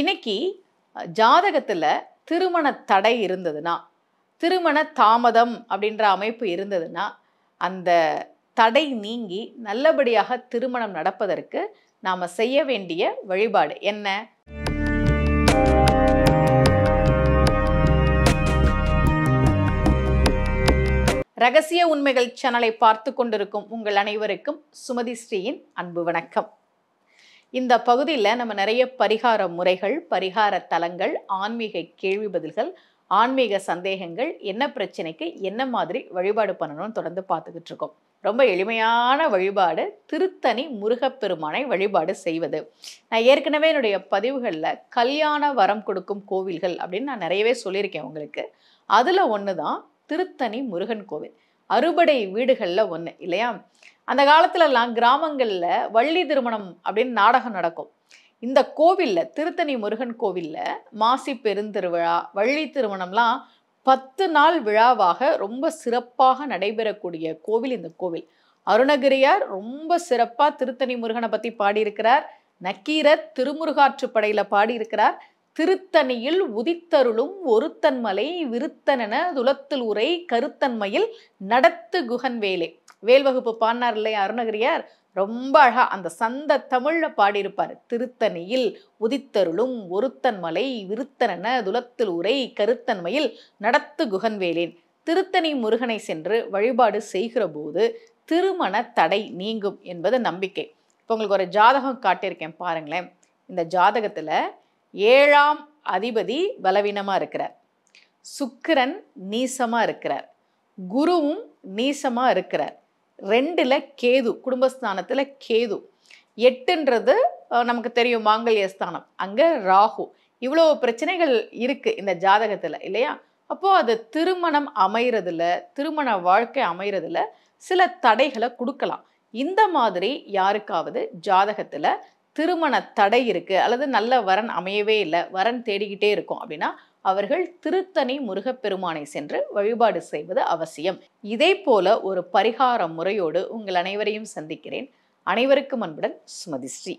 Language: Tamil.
இன்னைக்கு ஜாதகத்தில் திருமண தடை இருந்ததுன்னா திருமண தாமதம் அப்படின்ற அமைப்பு இருந்ததுன்னா அந்த தடை நீங்கி நல்லபடியாக திருமணம் நடப்பதற்கு நாம் செய்ய வேண்டிய வழிபாடு என்ன ரகசிய உண்மைகள் சேனலை பார்த்து கொண்டிருக்கும் உங்கள் அனைவருக்கும் சுமதி ஸ்ரீயின் அன்பு வணக்கம் இந்த பகுதியில் நம்ம நிறைய பரிகார முறைகள் பரிகார தலங்கள் ஆன்மீக கேள்வி பதில்கள் ஆன்மீக சந்தேகங்கள் என்ன பிரச்சனைக்கு என்ன மாதிரி வழிபாடு பண்ணணும்னு தொடர்ந்து பார்த்துக்கிட்டு இருக்கோம் ரொம்ப எளிமையான வழிபாடு திருத்தணி முருகப்பெருமானை வழிபாடு செய்வது நான் ஏற்கனவே என்னுடைய பதிவுகளில் கல்யாண வரம் கொடுக்கும் கோவில்கள் அப்படின்னு நான் நிறையவே சொல்லியிருக்கேன் உங்களுக்கு அதில் ஒன்று தான் திருத்தணி முருகன் கோவில் அறுபடை வீடுகளில் ஒன்று இல்லையா அந்த காலத்துலலாம் கிராமங்களில் வள்ளி திருமணம் அப்படின்னு நாடகம் நடக்கும் இந்த கோவிலில் திருத்தணி முருகன் கோவிலில் மாசி பெருந்திருவிழா வள்ளி திருமணம்லாம் பத்து நாள் விழாவாக ரொம்ப சிறப்பாக நடைபெறக்கூடிய கோவில் இந்த கோவில் அருணகிரியார் ரொம்ப சிறப்பாக திருத்தணி முருகனை பற்றி பாடியிருக்கிறார் நக்கீரர் திருமுருகாற்றுப்படையில் பாடியிருக்கிறார் திருத்தணியில் உதித்தருளும் ஒருத்தன்மலை விருத்தனென துலத்தில் உரை கருத்தன்மையில் நடத்து குகன் வேலை வேல் வகுப்பு பாடினார் இல்லையா அருணகிரியார் ரொம்ப அழகா அந்த சந்த தமிழ்ல பாடியிருப்பார் திருத்தணியில் உதித்தருளும் ஒருத்தன்மலை விருத்தனென துலத்தில் உரை கருத்தன்மையில் நடத்து குகன் வேலேன் திருத்தணி முருகனை சென்று வழிபாடு செய்கிற போது திருமண தடை நீங்கும் என்பது நம்பிக்கை இப்போ உங்களுக்கு ஒரு ஜாதகம் காட்டியிருக்கேன் பாருங்களேன் இந்த ஜாதகத்தில் ஏழாம் அதிபதி பலவீனமாக இருக்கிறார் சுக்கிரன் நீசமாக இருக்கிறார் குருவும் நீசமாக இருக்கிறார் ரெண்டில் கேது குடும்பஸ்தானத்தில் கேது எட்டுன்றது நமக்கு தெரியும் மாங்கல்ய ஸ்தானம் அங்கே ராகு இவ்வளோ பிரச்சனைகள் இருக்குது இந்த ஜாதகத்தில் இல்லையா அப்போது அது திருமணம் அமைகிறதுல திருமண வாழ்க்கை அமைகிறதுல சில தடைகளை கொடுக்கலாம் இந்த மாதிரி யாருக்காவது ஜாதகத்தில் திருமண தடை இருக்குது அல்லது நல்ல வரன் அமையவே இல்லை வரன் தேடிக்கிட்டே இருக்கும் அப்படின்னா அவர்கள் திருத்தணி முருகப்பெருமானை சென்று வழிபாடு செய்வது அவசியம் இதே போல ஒரு பரிகார முறையோடு உங்கள் அனைவரையும் சந்திக்கிறேன் அனைவருக்கும் அன்புடன் சுமதிஸ்ரீ